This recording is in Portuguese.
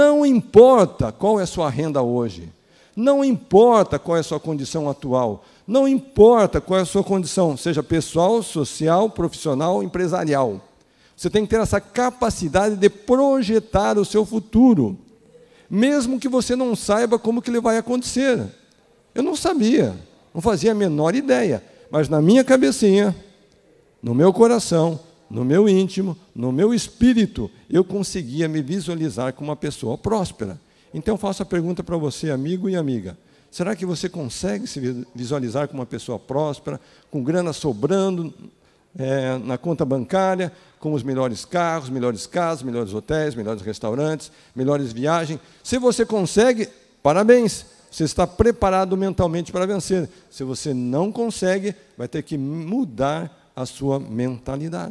Não importa qual é a sua renda hoje, não importa qual é a sua condição atual, não importa qual é a sua condição, seja pessoal, social, profissional, empresarial. Você tem que ter essa capacidade de projetar o seu futuro, mesmo que você não saiba como que ele vai acontecer. Eu não sabia, não fazia a menor ideia, mas na minha cabecinha, no meu coração, no meu íntimo, no meu espírito, eu conseguia me visualizar como uma pessoa próspera. Então faço a pergunta para você, amigo e amiga. Será que você consegue se visualizar como uma pessoa próspera, com grana sobrando é, na conta bancária, com os melhores carros, melhores casas, melhores hotéis, melhores restaurantes, melhores viagens? Se você consegue, parabéns! Você está preparado mentalmente para vencer. Se você não consegue, vai ter que mudar a sua mentalidade.